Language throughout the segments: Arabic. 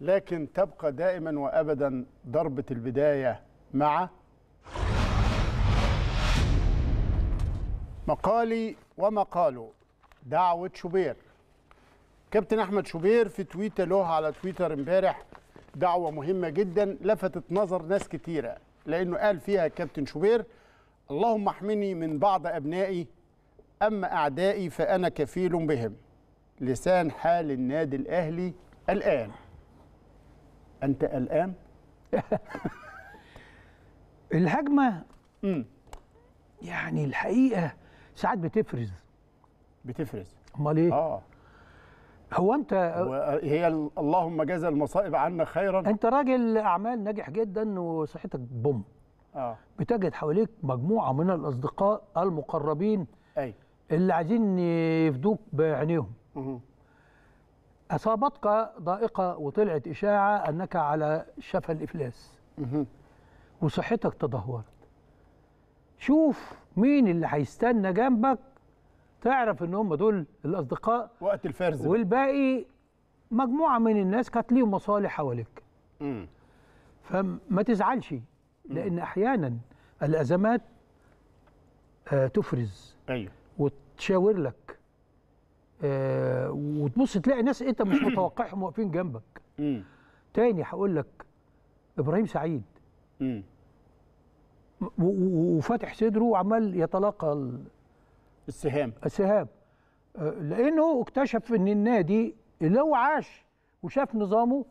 لكن تبقى دائما وابدا ضربه البدايه مع مقالي ومقاله دعوه شوبير كابتن احمد شوبير في تويتر له على تويتر امبارح دعوه مهمه جدا لفتت نظر ناس كتيره لانه قال فيها كابتن شوبير اللهم احمني من بعض ابنائي اما اعدائي فانا كفيل بهم لسان حال النادي الاهلي الان انت قلقان الهجمه م. يعني الحقيقه ساعات بتفرز بتفرز امال ايه اه هو انت هي اللهم جزى المصائب عنا خيرا انت راجل اعمال ناجح جدا وصحتك بوم اه بتجد حواليك مجموعه من الاصدقاء المقربين اي اللي عايزين يفدوك بعينيهم أصابتك ضائقة وطلعت إشاعة أنك على شفا الإفلاس وصحتك تدهورت شوف مين اللي هيستنى جنبك تعرف ان هم دول الاصدقاء وقت الفرز والباقي مجموعه من الناس كانت ليهم مصالح حواليك فما تزعلش لان احيانا الازمات آه، تفرز ايوه وتشاور لك آه وتبص تلاقي ناس انت مش متوقعهم واقفين جنبك مم. تاني هقول لك ابراهيم سعيد وفاتح صدره وعمال يتلقى السهام السهام آه، لانه اكتشف ان النادي لو عاش وشاف نظامه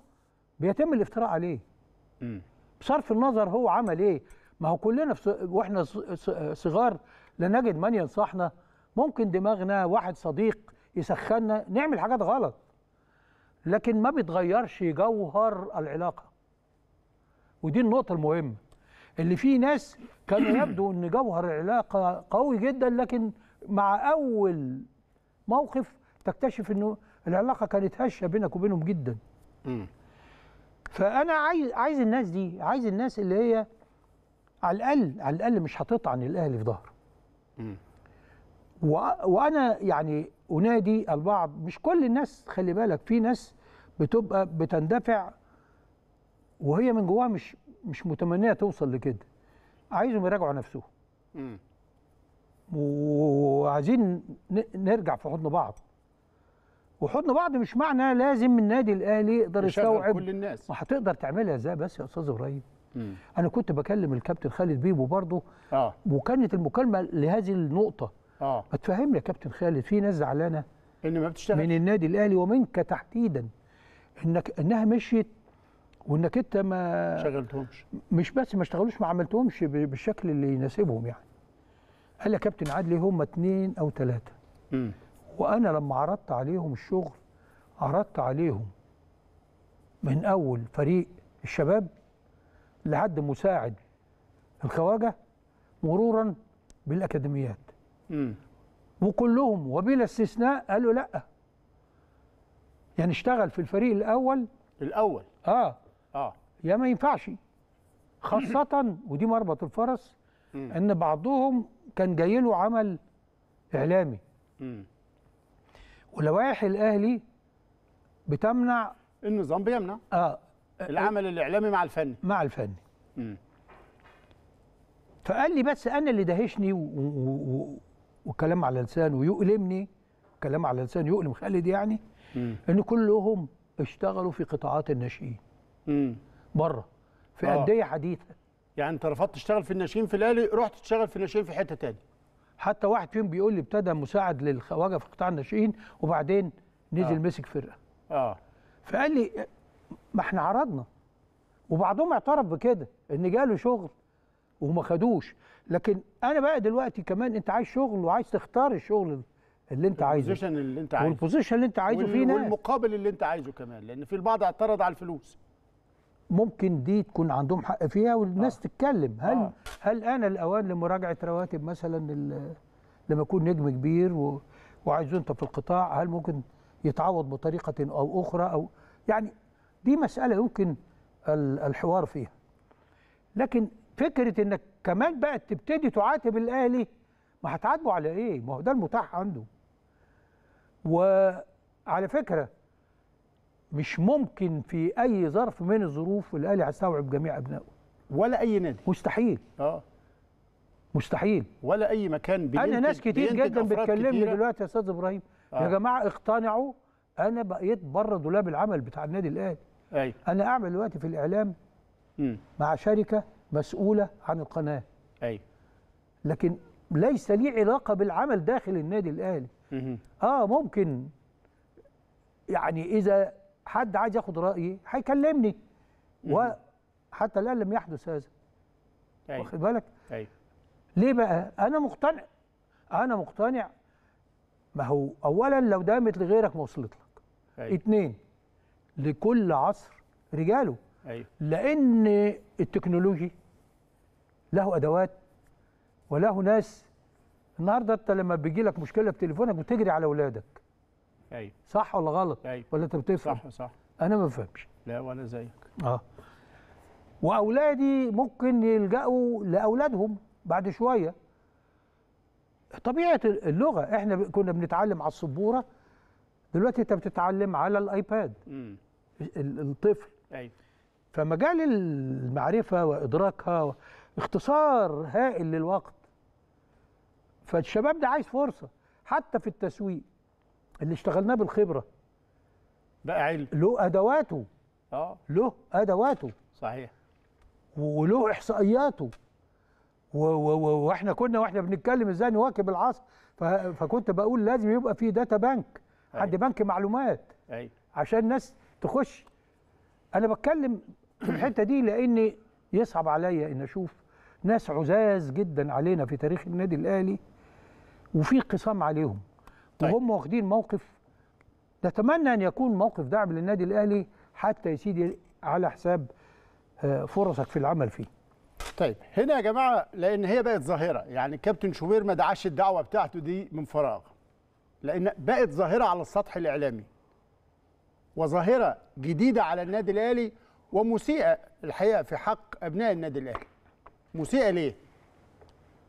بيتم الافتراء عليه مم. بصرف النظر هو عمل ايه ما هو كلنا في واحنا صغار لا نجد من ينصحنا ممكن دماغنا واحد صديق يسخنا نعمل حاجات غلط لكن ما بيتغيرش جوهر العلاقه ودي النقطه المهمه اللي في ناس كانوا يبدو ان جوهر العلاقه قوي جدا لكن مع اول موقف تكتشف انه العلاقه كانت هشه بينك وبينهم جدا فانا عايز عايز الناس دي عايز الناس اللي هي على الاقل على الاقل مش هتطعن الاهل في ظهره وانا يعني انادي البعض مش كل الناس خلي بالك في ناس بتبقى بتندفع وهي من جواها مش مش متمنيه توصل لكده عايزهم يراجعوا نفسهم وعايزين نرجع في حضن بعض وحضن بعض مش معنى لازم النادي الاهلي يقدر يستوعب كل الناس ما هتقدر تعملها ازاي بس يا استاذ ابراهيم انا كنت بكلم الكابتن خالد بيبو برضه آه. وكانت المكالمه لهذه النقطه اه ما تفهمني يا كابتن خالد في ناس زعلانه ان ما بتشتغل من النادي الاهلي ومنك تحديدا انك انها مشيت وانك انت ما شغلتهمش مش بس ما اشتغلوش ما عملتهمش بالشكل اللي يناسبهم يعني قال يا كابتن عدلي إيه هم اثنين او ثلاثه وانا لما عرضت عليهم الشغل عرضت عليهم من اول فريق الشباب لحد مساعد الخواجه مرورا بالاكاديميات وكلهم وبلا استثناء قالوا لا يعني اشتغل في الفريق الاول الاول اه اه يا ما ينفعش خاصه ودي مربط الفرس م. ان بعضهم كان جاي له عمل اعلامي ولوائح الاهلي بتمنع النظام بيمنع اه العمل الاعلامي مع الفني مع الفني فقال لي بس انا اللي دهشني و... و... والكلام على لسانه يؤلمني كلام على لسان يؤلم خالد يعني مم. ان كلهم اشتغلوا في قطاعات الناشئين بره في آه. انديه حديثه يعني انت رفضت تشتغل في الناشئين في الاهلي رحت تشتغل في الناشئين في حته تاني حتى واحد فيهم بيقول لي ابتدى مساعد للخواجه في قطاع الناشئين وبعدين نزل آه. مسك فرقه اه فقال لي ما احنا عرضنا وبعضهم اعترف بكده ان جاله شغل وما خدوش لكن انا بقى دلوقتي كمان انت عايز شغل وعايز تختار الشغل اللي انت عايزه البوزيشن اللي انت عايزه والبوزيشن اللي انت عايزه فينا والمقابل اللي انت عايزه كمان لان في البعض اعترض على الفلوس ممكن دي تكون عندهم حق فيها والناس آه. تتكلم هل آه. هل انا الاوان لمراجعه رواتب مثلا لما اكون نجم كبير و... انت في القطاع هل ممكن يتعوض بطريقه او اخرى او يعني دي مساله يمكن الحوار فيها لكن فكره انك كمان بقى تبتدي تعاتب الاهلي ما هتعاتبه على ايه؟ ما هو ده المتاح عنده. وعلى فكره مش ممكن في اي ظرف من الظروف الاهلي هيستوعب جميع ابنائه ولا اي نادي مستحيل اه مستحيل ولا اي مكان بينتج انا ناس كتير جدا بتكلمني دلوقتي يا استاذ ابراهيم آه. يا جماعه اقتنعوا انا بقيت بره دولاب العمل بتاع النادي الاهلي ايوه انا اعمل دلوقتي في الاعلام م. مع شركه مسؤوله عن القناه ايوه لكن ليس لي علاقه بالعمل داخل النادي الاهلي اه ممكن يعني اذا حد عايز ياخد رايي هيكلمني وحتى الان لم يحدث هذا أيوة. واخد بالك أيوة. ليه بقى انا مقتنع انا مقتنع ما هو اولا لو دامت لغيرك ما وصلت لك أيوة. اتنين لكل عصر رجاله أيوة. لان التكنولوجي له ادوات وله ناس النهارده انت لما بيجي لك مشكله في تليفونك بتجري على اولادك ايوه صح ولا غلط أيوة. ولا انت بتفهم صح صح انا ما بفهمش لا ولا زيك اه واولادي ممكن يلجأوا لاولادهم بعد شويه طبيعه اللغه احنا كنا بنتعلم على السبوره دلوقتي انت بتتعلم على الايباد امم الطفل ايوه فمجال المعرفة وإدراكها اختصار هائل للوقت فالشباب ده عايز فرصة حتى في التسويق اللي اشتغلناه بالخبرة بقى علم له أدواته اه له أدواته صحيح وله إحصائياته واحنا كنا واحنا بنتكلم ازاي نواكب العصر فكنت بقول لازم يبقى في داتا بنك عند بنك معلومات أي. أيوة. عشان الناس تخش انا بتكلم في الحته دي لان يصعب عليا ان اشوف ناس عزاز جدا علينا في تاريخ النادي الاهلي وفي قصام عليهم طيب. وهم واخدين موقف نتمنى ان يكون موقف دعم للنادي الاهلي حتى يا سيدي على حساب آه، فرصك في العمل فيه طيب هنا يا جماعه لان هي بقت ظاهره يعني كابتن شوبير ما دعاش الدعوه بتاعته دي من فراغ لان بقت ظاهره على السطح الاعلامي وظاهره جديده على النادي الاهلي ومسيئه الحقيقه في حق ابناء النادي الاهلي مسيئه ليه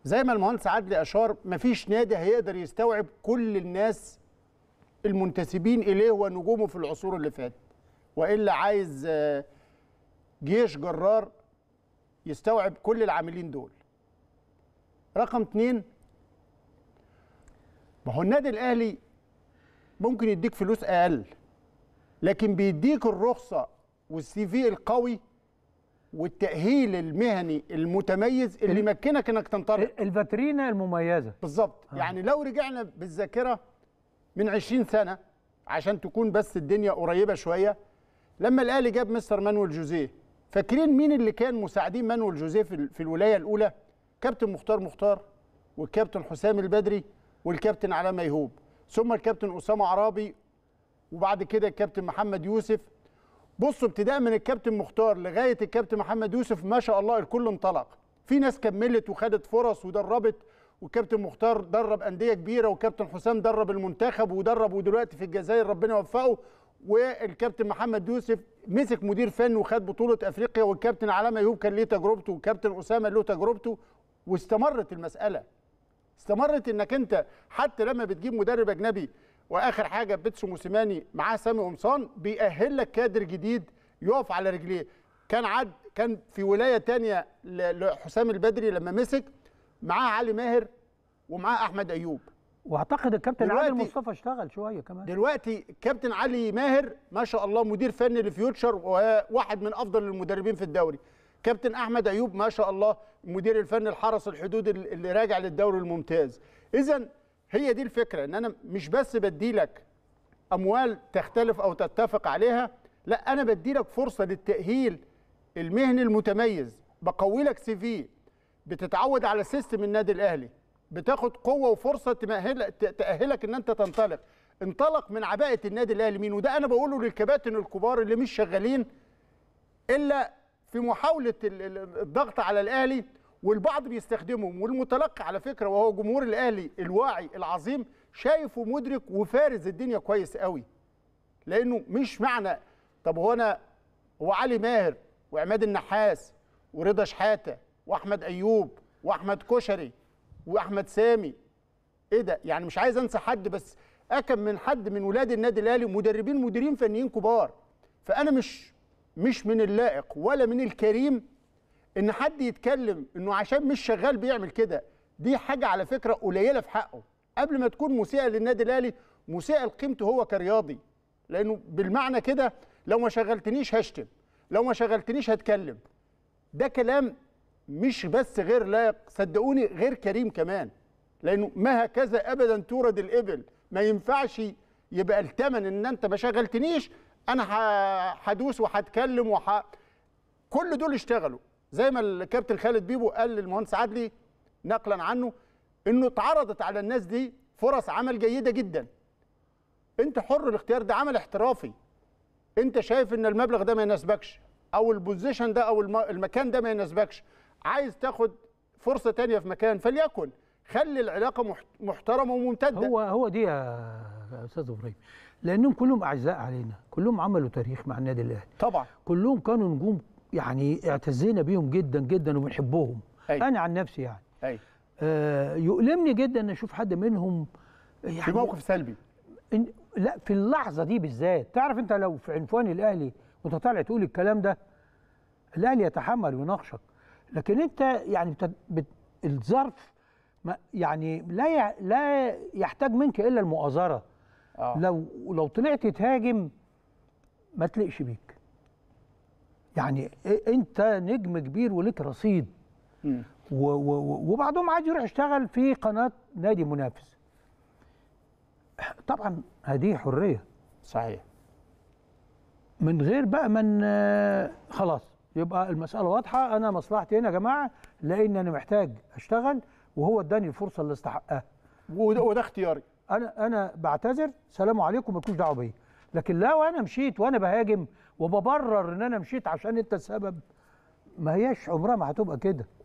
زي ما المهندس عدلي اشار مفيش نادي هيقدر يستوعب كل الناس المنتسبين اليه ونجومه في العصور اللي فاتت والا عايز آه، جيش جرار يستوعب كل العاملين دول رقم اتنين ما هو النادي الاهلي ممكن يديك فلوس اقل لكن بيديك الرخصه والسي في القوي والتاهيل المهني المتميز اللي يمكنك انك تنطلق الفاترينا المميزه بالظبط آه. يعني لو رجعنا بالذاكره من 20 سنه عشان تكون بس الدنيا قريبه شويه لما الاهلي جاب مستر مانويل جوزيه فاكرين مين اللي كان مساعدين مانويل جوزيه في الولايه الاولى كابتن مختار مختار والكابتن حسام البدري والكابتن علاء ميهوب ثم الكابتن اسامه عرابي وبعد كده الكابتن محمد يوسف بصوا ابتداء من الكابتن مختار لغايه الكابتن محمد يوسف ما شاء الله الكل انطلق في ناس كملت وخدت فرص ودربت والكابتن مختار درب انديه كبيره وكابتن حسام درب المنتخب ودرب ودلوقتي في الجزائر ربنا يوفقه والكابتن محمد يوسف مسك مدير فني وخد بطوله افريقيا والكابتن علامه ايوب كان ليه تجربته والكابتن اسامه له تجربته واستمرت المساله استمرت انك انت حتى لما بتجيب مدرب اجنبي واخر حاجه بيتسو موسيماني معاه سامي قمصان بيأهل لك كادر جديد يقف على رجليه كان عد كان في ولايه تانية لحسام البدري لما مسك معاه علي ماهر ومعاه احمد ايوب واعتقد الكابتن علي مصطفى اشتغل شويه كمان دلوقتي الكابتن علي ماهر ما شاء الله مدير فني لفيوتشر وواحد من افضل المدربين في الدوري كابتن احمد ايوب ما شاء الله مدير الفني الحرس الحدود اللي راجع للدوري الممتاز اذا هي دي الفكره ان انا مش بس بديلك اموال تختلف او تتفق عليها لا انا بديلك فرصه للتاهيل المهني المتميز بقوي لك سي في بتتعود على سيستم النادي الاهلي بتاخد قوه وفرصه تاهلك ان انت تنطلق انطلق من عباءه النادي الاهلي مين وده انا بقوله للكباتن الكبار اللي مش شغالين الا في محاوله الضغط على الاهلي والبعض بيستخدمهم والمتلقي على فكره وهو جمهور الاهلي الواعي العظيم شايف ومدرك وفارز الدنيا كويس قوي لانه مش معنى طب هو انا هو علي ماهر وعماد النحاس ورضا شحاته واحمد ايوب واحمد كشري واحمد سامي ايه ده يعني مش عايز انسى حد بس اكم من حد من ولاد النادي الاهلي مدربين مديرين فنيين كبار فانا مش مش من اللائق ولا من الكريم ان حد يتكلم انه عشان مش شغال بيعمل كده دي حاجه على فكره قليله في حقه قبل ما تكون مسيئه للنادي الاهلي مسيئه لقيمته هو كرياضي لانه بالمعنى كده لو ما شغلتنيش هشتم لو ما شغلتنيش هتكلم ده كلام مش بس غير لائق صدقوني غير كريم كمان لانه ما هكذا ابدا تورد الابل ما ينفعش يبقى التمن ان انت ما شغلتنيش انا هدوس وهتكلم وح كل دول اشتغلوا زي ما الكابتن خالد بيبو قال للمهندس عدلي نقلا عنه انه اتعرضت على الناس دي فرص عمل جيده جدا انت حر الاختيار ده عمل احترافي انت شايف ان المبلغ ده ما يناسبكش او البوزيشن ده او المكان ده ما يناسبكش عايز تاخد فرصه تانية في مكان فليكن خلي العلاقه محترمه وممتده هو هو دي يا استاذ ابراهيم لانهم كلهم اعزاء علينا كلهم عملوا تاريخ مع النادي الاهلي طبعا كلهم كانوا نجوم يعني اعتزينا بيهم جدا جدا وبنحبهم أي. انا عن نفسي يعني أي. آه يؤلمني جدا ان اشوف حد منهم يعني في موقف سلبي إن لا في اللحظه دي بالذات تعرف انت لو في عنفوان الاهلي وانت طالع تقول الكلام ده الاهلي يتحمل ويناقشك لكن انت يعني بت... بت... الظرف ما يعني لا ي... لا يحتاج منك الا المؤازره آه. لو لو طلعت تهاجم ما تلقش بيك يعني انت نجم كبير ولك رصيد وبعضهم عايز يروح يشتغل في قناه نادي منافس طبعا هذه حريه صحيح من غير بقى من خلاص يبقى المساله واضحه انا مصلحتي هنا يا جماعه لان انا محتاج اشتغل وهو اداني الفرصه اللي استحقها وده, وده اختياري انا انا بعتذر سلام عليكم مالكوش دعوه بيا لكن لا وانا مشيت وانا بهاجم وببرر ان انا مشيت عشان انت السبب ما هياش عمرها ما هتبقى كده